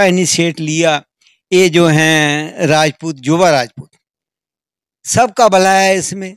अच्छा इनिशिएट लिया ये जो हैं राजपूत युवा राजपूत सबका भला है इसमें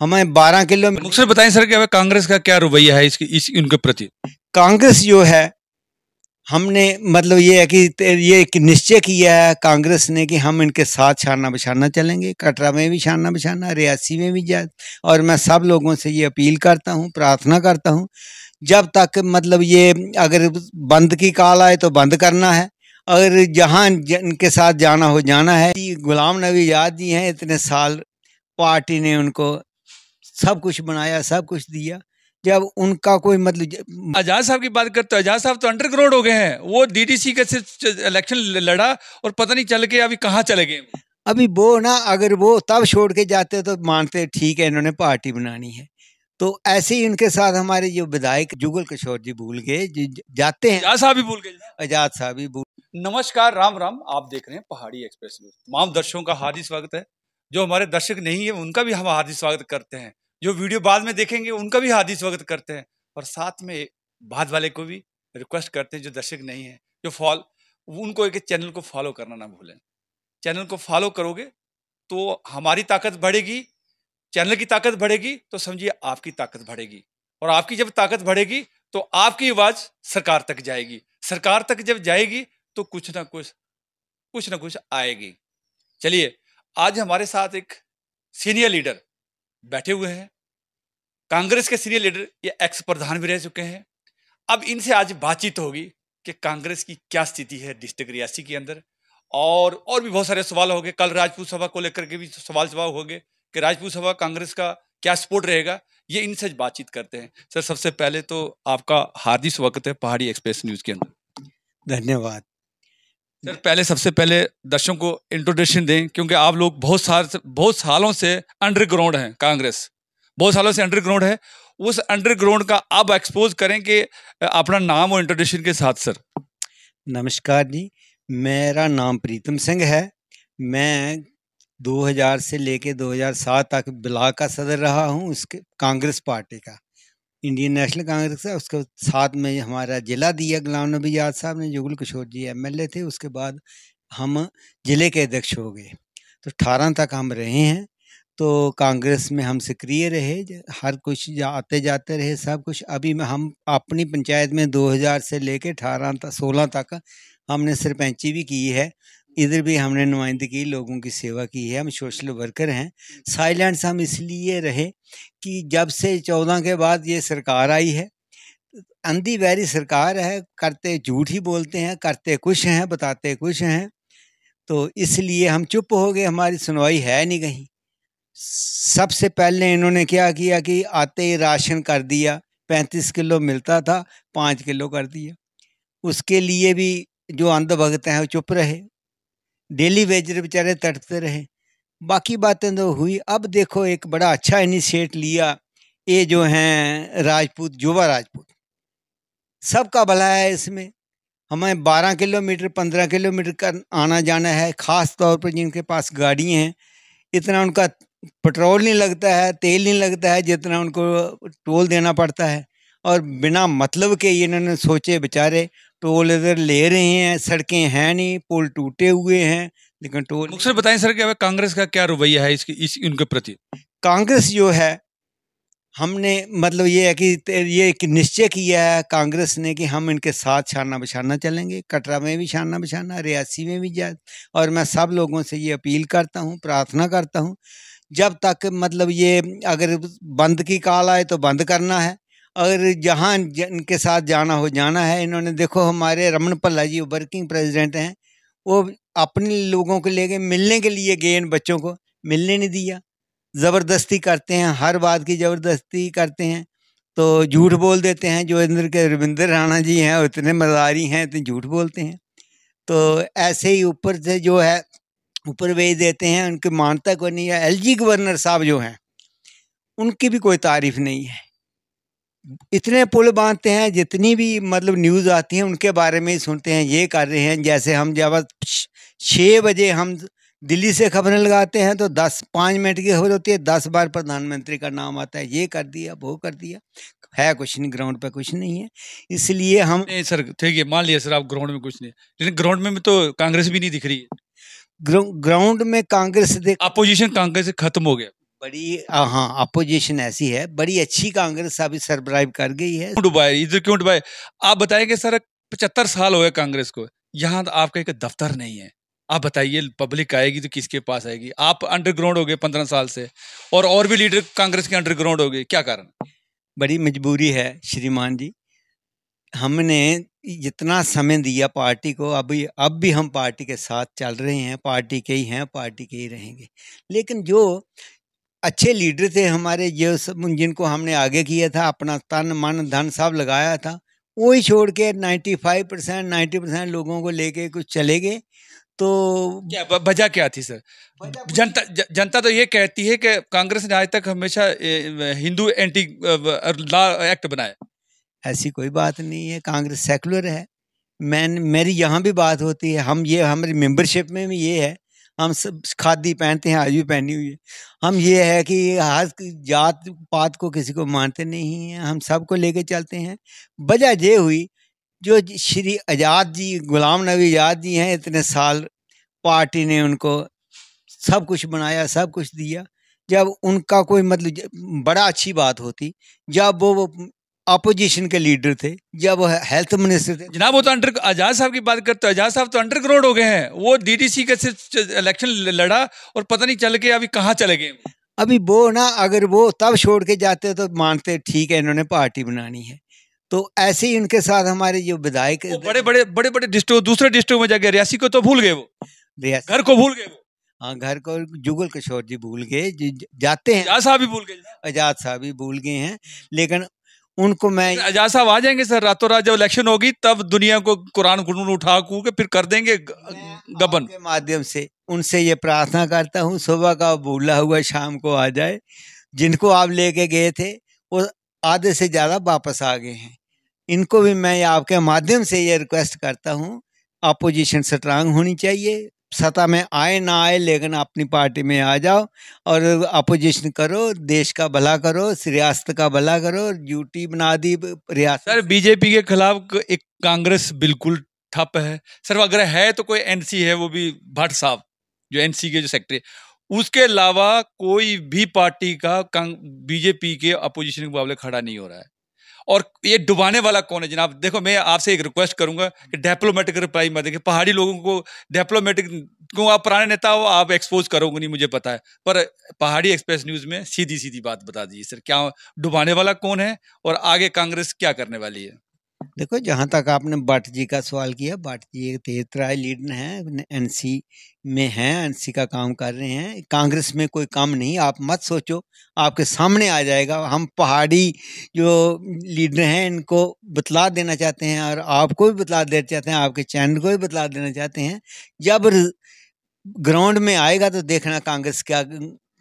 हमें बारह किलो मुख्य बताएं सर कि कांग्रेस का क्या रवैया है इसकी इस उनके प्रति कांग्रेस जो है हमने मतलब ये है कि ये निश्चय किया है कांग्रेस ने कि हम इनके साथ छाना बिछाना चलेंगे कटरा में भी छाना बिछाना रियासी में भी जा और मैं सब लोगों से ये अपील करता हूँ प्रार्थना करता हूँ जब तक मतलब ये अगर बंद की काल आए तो बंद करना है अगर जहाँ इनके साथ जाना हो जाना है गुलाम नबी आज़ाद जी हैं इतने साल पार्टी ने उनको सब कुछ बनाया सब कुछ दिया जब उनका कोई मतलब आजाद साहब की बात करते हो आजाद साहब तो अंडरग्राउंड हो गए हैं वो डीडीसी का सिर्फ इलेक्शन लड़ा और पता नहीं चल के अभी कहाँ चले गए अभी वो ना अगर वो तब छोड़ के जाते तो मानते ठीक है इन्होंने पार्टी बनानी है तो ऐसे ही उनके साथ हमारे जो विधायक जुगल किशोर जी भूल गए जाते हैं आजाद साहब भी भूल गए आजाद साहब भी नमस्कार राम राम आप देख रहे हैं पहाड़ी एक्सप्रेस न्यूज तमाम दर्शकों का हार्दिक स्वागत है जो हमारे दर्शक नहीं है उनका भी हम हार्दिक स्वागत करते हैं जो वीडियो बाद में देखेंगे उनका भी हार्दिक स्वागत करते हैं और साथ में बाद वाले को भी रिक्वेस्ट करते हैं जो दर्शक नहीं है जो फॉल उनको एक चैनल को फॉलो करना ना भूलें चैनल को फॉलो करोगे तो हमारी ताकत बढ़ेगी चैनल की ताकत बढ़ेगी तो समझिए आपकी ताकत बढ़ेगी और आपकी जब ताकत बढ़ेगी तो आपकी आवाज़ सरकार तक जाएगी सरकार तक जब जाएगी तो कुछ ना कुछ कुछ ना कुछ आएगी चलिए आज हमारे साथ एक सीनियर लीडर बैठे हुए हैं कांग्रेस के सीनियर लीडर ये एक्स प्रधान भी रह चुके हैं अब इनसे आज बातचीत होगी कि कांग्रेस की क्या स्थिति है डिस्ट्रिक्ट रियासी के अंदर और और भी बहुत सारे सवाल हो कल राजपूत सभा को लेकर के भी सवाल जवाब हो गए कि राजपूत सभा कांग्रेस का क्या सपोर्ट रहेगा ये इनसे बातचीत करते हैं सर सबसे पहले तो आपका हार्दिक स्वागत है पहाड़ी एक्सप्रेस न्यूज के अंदर धन्यवाद सर पहले सबसे पहले दर्शकों को इंट्रोडक्शन दें क्योंकि आप लोग बहुत साल बहुत सालों से अंडरग्राउंड हैं कांग्रेस बहुत सालों से अंडरग्राउंड है उस अंडरग्राउंड का आप एक्सपोज करें कि अपना नाम और इंट्रोडक्शन के साथ सर नमस्कार जी मेरा नाम प्रीतम सिंह है मैं 2000 से लेके 2007 तक ब्लाक का सदर रहा हूं उसके कांग्रेस पार्टी का इंडियन नेशनल कांग्रेस का उसके साथ में हमारा जिला दिया गुलाम नबी आज़ाद साहब ने जुगल किशोर जी एमएलए थे उसके बाद हम ज़िले के अध्यक्ष हो गए तो अठारह तक हम रहे हैं तो कांग्रेस में हम सक्रिय रहे हर कुछ जा, आते जाते रहे सब कुछ अभी हम अपनी पंचायत में 2000 से लेकर अठारह तक सोलह तक हमने सरपंची भी की है इधर भी हमने नुमाइंदगी लोगों की सेवा की है हम सोशल वर्कर हैं साइलेंट्स हम इसलिए रहे कि जब से चौदह के बाद ये सरकार आई है अंधी बैरी सरकार है करते झूठ ही बोलते हैं करते कुछ हैं बताते कुछ हैं तो इसलिए हम चुप हो गए हमारी सुनवाई है नहीं कहीं सबसे पहले इन्होंने क्या किया कि आते ही राशन कर दिया पैंतीस किलो मिलता था पाँच किलो कर दिया उसके लिए भी जो अंधभक्त हैं वो चुप रहे डेली वेजर बेचारे तड़पते रहे बाकी बातें तो हुई अब देखो एक बड़ा अच्छा इनिशिएट लिया ये जो हैं राजपूत युवा राजपूत सबका भला है इसमें हमें 12 किलोमीटर 15 किलोमीटर का आना जाना है ख़ास तौर पर जिनके पास गाड़ी हैं इतना उनका पेट्रोल नहीं लगता है तेल नहीं लगता है जितना उनको टोल देना पड़ता है और बिना मतलब के इन्होंने सोचे बेचारे टोल इधर ले रहे हैं सड़कें हैं नहीं पुल टूटे हुए हैं लेकिन टोल मुख्तर बताएं सर क्या कांग्रेस का क्या रवैया है इसकी इस उनके प्रति कांग्रेस जो है हमने मतलब ये है कि ये एक निश्चय किया है कांग्रेस ने कि हम इनके साथ छाना बिछाना चलेंगे कटरा में भी छाना बिछाना रियासी में भी जाए और मैं सब लोगों से ये अपील करता हूँ प्रार्थना करता हूँ जब तक मतलब ये अगर बंद की काल आए तो बंद करना है अगर जहाँ इनके साथ जाना हो जाना है इन्होंने देखो हमारे रमन पल्ला जी वर्किंग प्रेसिडेंट हैं वो अपने लोगों को ले गए मिलने के लिए गए इन बच्चों को मिलने नहीं दिया ज़बरदस्ती करते हैं हर बात की ज़बरदस्ती करते हैं तो झूठ बोल देते हैं जो इंद्र के रविंदर राणा जी हैं इतने मदारी हैं इतने झूठ बोलते हैं तो ऐसे ही ऊपर से जो है ऊपर भेज देते हैं उनकी मानता को नहीं है एल जी गवर्नर साहब जो हैं उनकी भी कोई तारीफ़ नहीं है इतने पुल बांधते हैं जितनी भी मतलब न्यूज़ आती है उनके बारे में ही सुनते हैं ये कर रहे हैं जैसे हम जब छः बजे हम दिल्ली से खबरें लगाते हैं तो दस पाँच मिनट की खबर होती है दस बार प्रधानमंत्री का नाम आता है ये कर दिया वो कर दिया है कुछ नहीं ग्राउंड पे कुछ नहीं है इसलिए हम नहीं सर ठीक है मान लिया सर आप ग्राउंड में कुछ नहीं लेकिन ग्राउंड में तो कांग्रेस भी नहीं दिख रही है ग्राउंड में कांग्रेस अपोजिशन कांग्रेस खत्म हो गया बड़ी हाँ अपोजिशन ऐसी है बड़ी अच्छी कांग्रेस अभी सरवाइव कर गई है इधर क्यों डुबाए आप बताएंगे सर पचहत्तर साल हो गए कांग्रेस को यहाँ तो आपका एक दफ्तर नहीं है आप बताइए पब्लिक आएगी तो किसके पास आएगी आप अंडरग्राउंड हो गए पंद्रह साल से और और भी लीडर कांग्रेस के अंडरग्राउंड हो गए क्या कारण बड़ी मजबूरी है श्रीमान जी हमने जितना समय दिया पार्टी को अभी अब भी हम पार्टी के साथ चल रहे हैं पार्टी के ही हैं पार्टी के ही रहेंगे लेकिन जो अच्छे लीडर थे हमारे जो सब जिनको हमने आगे किया था अपना तन मन धन सब लगाया था वो ही छोड़ के ninety five percent ninety percent लोगों को लेके कुछ चले गए तो क्या वजह क्या थी सर जनता ज, जनता तो ये कहती है कि कांग्रेस ने आज तक हमेशा हिंदू एंटी लॉ एक्ट बनाया ऐसी कोई बात नहीं है कांग्रेस सेकुलर है मैं मेरी यहाँ भी बात होती है हम ये हमारी मेंबरशिप में भी ये है हम सब खादी पहनते हैं आज भी पहनी हुई है हम ये है कि हर जात पात को किसी को मानते नहीं हैं हम सबको लेके चलते हैं वजह ये हुई जो श्री आज़ाद जी गुलाम नबी आज़ाद जी हैं इतने साल पार्टी ने उनको सब कुछ बनाया सब कुछ दिया जब उनका कोई मतलब बड़ा अच्छी बात होती जब वो, वो अपोजिशन के लीडर थे जब वो हेल्थ मिनिस्टर थे जनाब वो तो अंडर आजाद साहब की बात करते हो आजाद साहब तो अंडर ग्राउंड हो गए हैं वो डीडीसी के सिर्फ इलेक्शन लड़ा और पता नहीं चल के अभी कहाँ चले गए अभी वो ना अगर वो तब छोड़ के जाते तो मानते ठीक है इन्होंने पार्टी बनानी है तो ऐसे ही उनके साथ हमारे जो विधायक बड़े बड़े बड़े बड़े डिस्ट्रिक्ट दूसरे डिस्ट्रिक्ट में जाके रियासी को तो भूल गए वो रियासी घर को भूल गए हाँ घर को जुगल किशोर जी भूल गए जाते हैं आजाद साहब भी भूल गए आजाद साहब भी भूल गए हैं लेकिन उनको मैं एजाज साहब आ जाएंगे सर रातों रात जब इलेक्शन होगी तब दुनिया को कुरान कुरान उठा कू के फिर कर देंगे गबन के माध्यम से उनसे ये प्रार्थना करता हूँ सुबह का भूला हुआ शाम को आ जाए जिनको आप लेके गए थे वो आधे से ज़्यादा वापस आ गए हैं इनको भी मैं आपके माध्यम से ये रिक्वेस्ट करता हूँ अपोजिशन स्ट्रांग होनी चाहिए सत्ता में आए ना आए लेकिन अपनी पार्टी में आ जाओ और अपोजिशन करो देश का भला करो रियासत का भला करो ड्यूटी बना दी रियासत सर बीजेपी के खिलाफ एक कांग्रेस बिल्कुल ठप है सर अगर है तो कोई एनसी है वो भी भट्ट साहब जो एनसी के जो सेक्रेटरी उसके अलावा कोई भी पार्टी का बीजेपी के अपोजिशन के मुकाबले खड़ा नहीं हो रहा है और ये डुबाने वाला कौन है जनाब देखो मैं आपसे एक रिक्वेस्ट करूंगा कि डिप्लोमेटिक रिप्लाई मत देखिए पहाड़ी लोगों को डिप्लोमेटिक क्यों आप पुराने नेता हो आप एक्सपोज करोगे नहीं मुझे पता है पर पहाड़ी एक्सप्रेस न्यूज़ में सीधी सीधी बात बता दीजिए सर क्या डुबाने वाला कौन है और आगे कांग्रेस क्या करने वाली है देखो जहाँ तक आपने भट्ट जी का सवाल किया भट्ट जी एक तेजतराय लीडर हैं एनसी में हैं एनसी का काम कर रहे हैं कांग्रेस में कोई काम नहीं आप मत सोचो आपके सामने आ जाएगा हम पहाड़ी जो लीडर हैं इनको बतला देना चाहते हैं और आपको भी बतला देना चाहते हैं आपके चैनल को भी बतला देना चाहते हैं जब ग्राउंड में आएगा तो देखना कांग्रेस क्या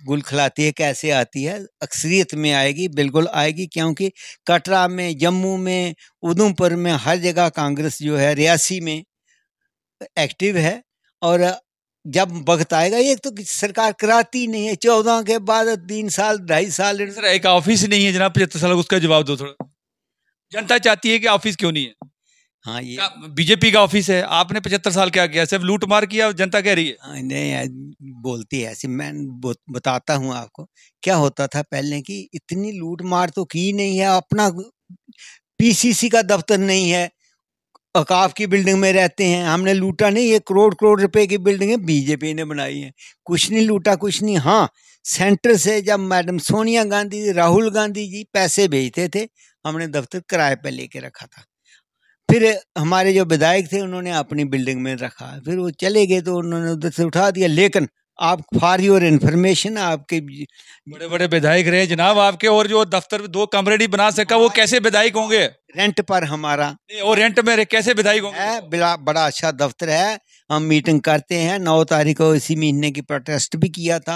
गुल खिलाती है कैसे आती है अक्सरियत में आएगी बिल्कुल आएगी क्योंकि कटरा में जम्मू में उधमपुर में हर जगह कांग्रेस जो है रियासी में एक्टिव है और जब वक्त आएगा ये तो सरकार कराती नहीं है चौदह के बाद तीन साल ढाई साल एक ऑफिस नहीं है जनाब पचहत्तर साल उसका जवाब दो थोड़ा जनता चाहती है कि ऑफिस क्यों नहीं है हाँ ये बीजेपी का ऑफिस है आपने पचहत्तर साल क्या किया सिर्फ लूट मार किया जनता कह रही है हाँ, नहीं बोलती है ऐसी मैं बताता हूँ आपको क्या होता था पहले की इतनी लूट मार तो की नहीं है अपना पीसीसी का दफ्तर नहीं है अकाफ की बिल्डिंग में रहते हैं हमने लूटा नहीं ये करोड़ करोड़ रुपए की बिल्डिंग है बीजेपी ने बनाई है कुछ नहीं लूटा कुछ नहीं हाँ सेंटर से जब मैडम सोनिया गांधी राहुल गांधी जी पैसे भेजते थे हमने दफ्तर किराए पर लेके रखा था फिर हमारे जो विधायक थे उन्होंने अपनी बिल्डिंग में रखा फिर वो चले गए तो उन्होंने उधर से उठा दिया लेकिन आप फॉर योर इन्फॉर्मेशन आपके बड़े बड़े विधायक रहे जनाब आपके और जो दफ्तर दो कमरे नहीं बना सका वो कैसे विधायक होंगे रेंट पर हमारा वो रेंट में कैसे विधायक होंगे बड़ा अच्छा दफ्तर है हम मीटिंग करते हैं नौ तारीख को इसी महीने की प्रोटेस्ट भी किया था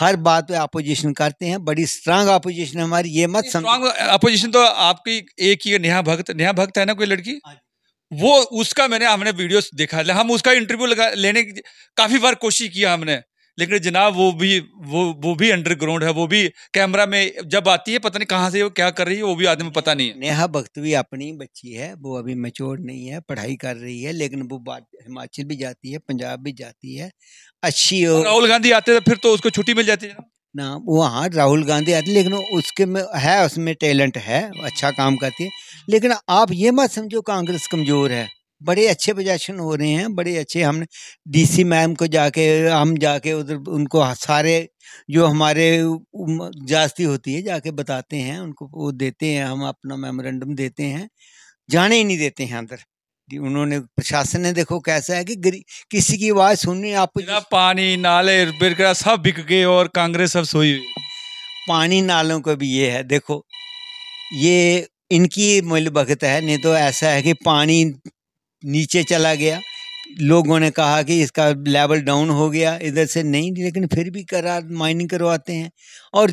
हर बात पे अपोजिशन करते हैं बड़ी स्ट्रांग अपोजिशन हमारी ये मत समझ अपोजिशन तो आपकी एक ही नेहा भक्त नेहा भक्त है ना कोई लड़की हाँ वो उसका मैंने हमने वीडियो देखा हम उसका इंटरव्यू लेने की काफी बार कोशिश किया हमने लेकिन जनाब वो भी वो वो भी अंडरग्राउंड है वो भी कैमरा में जब आती है पता नहीं कहाँ से वो क्या कर रही है वो भी आदमी पता नहीं नेहा भक्त भी अपनी बच्ची है वो अभी मेच्योर नहीं है पढ़ाई कर रही है लेकिन वो बात हिमाचल भी जाती है पंजाब भी जाती है अच्छी और राहुल गांधी आते तो फिर तो उसको छुट्टी मिल जाती है ना वो हाँ राहुल गांधी आती लेकिन उसके में है उसमें टैलेंट है अच्छा काम करती है लेकिन आप ये मत समझो कांग्रेस कमज़ोर है बड़े अच्छे प्रोजेक्शन हो रहे हैं बड़े अच्छे हमने डीसी मैम को जाके हम जाके उधर उनको सारे जो हमारे जास्ती होती है जाके बताते हैं उनको वो देते हैं हम अपना मेमोरेंडम देते हैं जाने ही नहीं देते हैं अंदर उन्होंने प्रशासन ने देखो कैसा है कि किसी की आवाज सुननी आप पानी नाले बिरकरा सब बिक गए और कांग्रेस सब सोई हुई पानी नालों का भी ये है देखो ये इनकी मूल्य भगत है नहीं तो ऐसा है कि पानी नीचे चला गया लोगों ने कहा कि इसका लेवल डाउन हो गया इधर से नहीं लेकिन फिर भी करार माइनिंग करवाते हैं और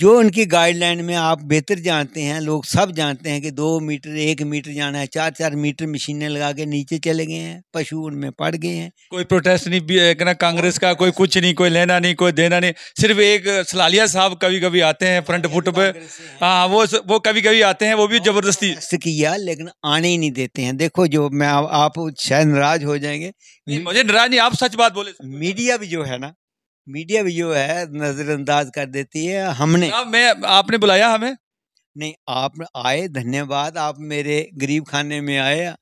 जो उनकी गाइडलाइन में आप बेहतर जानते हैं लोग सब जानते हैं कि दो मीटर एक मीटर जाना है चार चार मीटर मशीनें लगा के नीचे चले गए हैं पशु उनमें पड़ गए हैं कोई प्रोटेस्ट नहीं ना कांग्रेस का कोई कुछ नहीं कोई लेना नहीं कोई देना नहीं सिर्फ एक सलालिया साहब कभी कभी आते हैं फ्रंट फुट पे हाँ वो वो कभी कभी आते हैं वो भी जबरदस्ती किया लेकिन आने ही नहीं देते हैं देखो जो मैं आप शायद नाराज हो जाएंगे मुझे नाराज नहीं आप सच बात बोले मीडिया भी जो है ना मीडिया भी जो है नज़रअंदाज कर देती है हमने मैं आपने बुलाया हमें नहीं आप आए धन्यवाद आप मेरे गरीब खाने में आए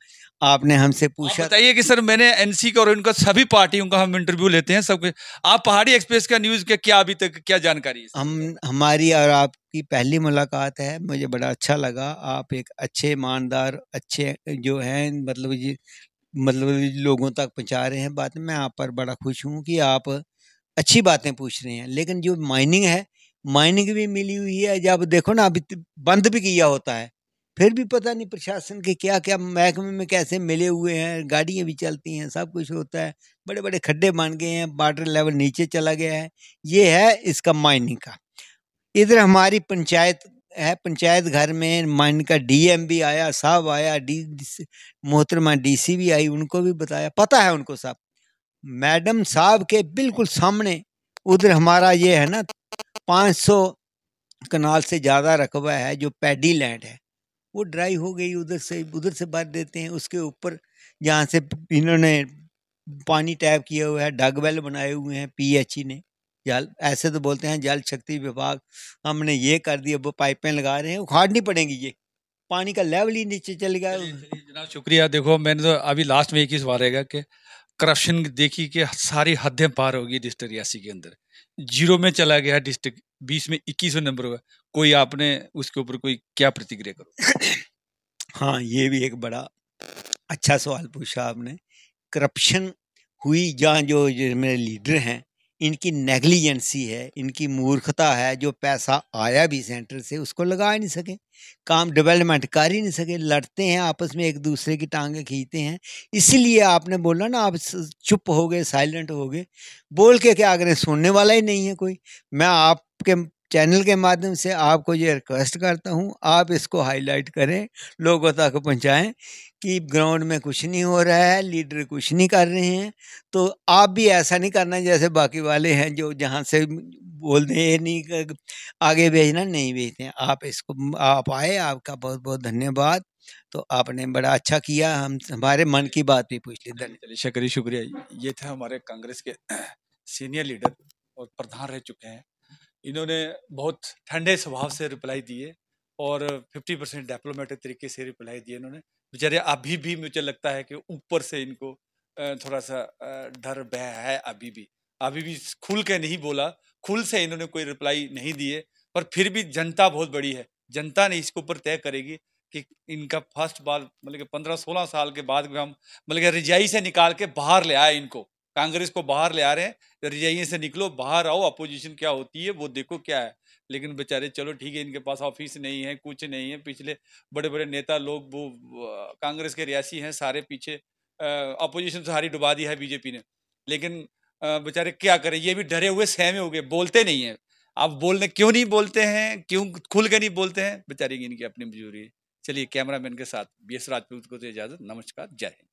आपने हमसे पूछा बताइए कि सर मैंने एनसी का और उनका सभी पार्टियों का हम इंटरव्यू लेते हैं सब आप पहाड़ी एक्सप्रेस का न्यूज़ के क्या अभी तक क्या जानकारी है हम हमारी और आपकी पहली मुलाकात है मुझे बड़ा अच्छा लगा आप एक अच्छे ईमानदार अच्छे जो हैं मतलब जी मतलब लोगों तक पहुंचा रहे हैं बात मैं आप पर बड़ा खुश हूँ कि आप अच्छी बातें पूछ रहे हैं लेकिन जो माइनिंग है माइनिंग भी मिली हुई है जब देखो ना अभी बंद भी किया होता है फिर भी पता नहीं प्रशासन के क्या क्या महकमे में कैसे मिले हुए हैं गाड़ियाँ भी चलती हैं सब कुछ होता है बड़े बड़े खड्डे बन गए हैं वाटर लेवल नीचे चला गया है ये है इसका माइनिंग का इधर हमारी पंचायत है पंचायत घर में माइनिंग का डीएम भी आया साहब आया डी मोहतरमा डीसी भी आई उनको भी बताया पता है उनको सब मैडम साहब के बिल्कुल सामने उधर हमारा ये है ना 500 कनाल से ज़्यादा रकबा है जो पैडी लैंड है वो ड्राई हो गई उधर से उधर से भर देते हैं उसके ऊपर जहाँ से इन्होंने पानी टैप किया हुआ है डग वेल बनाए हुए हैं पीएचई ने जल ऐसे तो बोलते हैं जल शक्ति विभाग हमने ये कर दिया वो पाइपें लगा रहे हैं उखाड़नी पड़ेंगी ये पानी का लेवल ही नीचे चल गया शुक्रिया देखो मैंने तो अभी लास्ट में एक ही सवाल रहेगा कि करप्शन देखी कि सारी हदें पार हो गई डिस्ट्रिक्ट रियासी के अंदर जीरो में चला गया डिस्ट्रिक्ट बीस में इक्कीसवें नंबर हुआ कोई आपने उसके ऊपर कोई क्या प्रतिक्रिया करो हाँ ये भी एक बड़ा अच्छा सवाल पूछा आपने करप्शन हुई जहाँ जो, जो मेरे लीडर हैं इनकी नेग्लिजेंसी है इनकी मूर्खता है जो पैसा आया भी सेंटर से उसको लगा ही नहीं सके काम डेवलपमेंट कर ही नहीं सके लड़ते हैं आपस में एक दूसरे की टांगें खींचते हैं इसीलिए आपने बोला ना आप चुप हो गए साइलेंट हो गए बोल के क्या करें सुनने वाला ही नहीं है कोई मैं आपके चैनल के माध्यम से आपको ये रिक्वेस्ट करता हूँ आप इसको हाईलाइट करें लोगों तक पहुँचाएँ कि ग्राउंड में कुछ नहीं हो रहा है लीडर कुछ नहीं कर रहे हैं तो आप भी ऐसा नहीं करना जैसे बाकी वाले हैं जो जहाँ से बोल दें ये नहीं आगे भेजना नहीं भेजते आप इसको आप आए आपका बहुत बहुत धन्यवाद तो आपने बड़ा अच्छा किया हम हमारे मन की बात भी पूछ ली धन्यवाद शकरी शुक्रिया ये थे हमारे कांग्रेस के सीनियर लीडर और प्रधान रह चुके हैं इन्होंने बहुत ठंडे स्वभाव से रिप्लाई दिए और 50 परसेंट डिप्लोमेटिक तरीके से रिप्लाई दिए इन्होंने बेचारे अभी भी मुझे लगता है कि ऊपर से इनको थोड़ा सा डर बह है अभी भी अभी भी खुल के नहीं बोला खुल से इन्होंने कोई रिप्लाई नहीं दिए पर फिर भी जनता बहुत बड़ी है जनता ने इसके ऊपर तय करेगी कि इनका फर्स्ट बार मतलब कि पंद्रह सोलह साल के बाद हम मतलब कि रिजाई से निकाल के बाहर ले आए इनको कांग्रेस को बाहर ले आ रहे हैं यहीं से निकलो बाहर आओ अपोजिशन क्या होती है वो देखो क्या है लेकिन बेचारे चलो ठीक है इनके पास ऑफिस नहीं है कुछ नहीं है पिछले बड़े बड़े नेता लोग वो कांग्रेस के रियासी हैं सारे पीछे अपोजिशन हारी डुबा दी है बीजेपी ने लेकिन बेचारे क्या करें ये भी डरे हुए सहमे हो गए बोलते नहीं हैं आप बोलने क्यों नहीं बोलते हैं क्यों खुल के नहीं बोलते हैं बेचारे की इनकी अपनी मजबूरी है चलिए कैमरामैन के साथ बी एस राजपूत को तो इजाज़त नमस्कार जय हिंद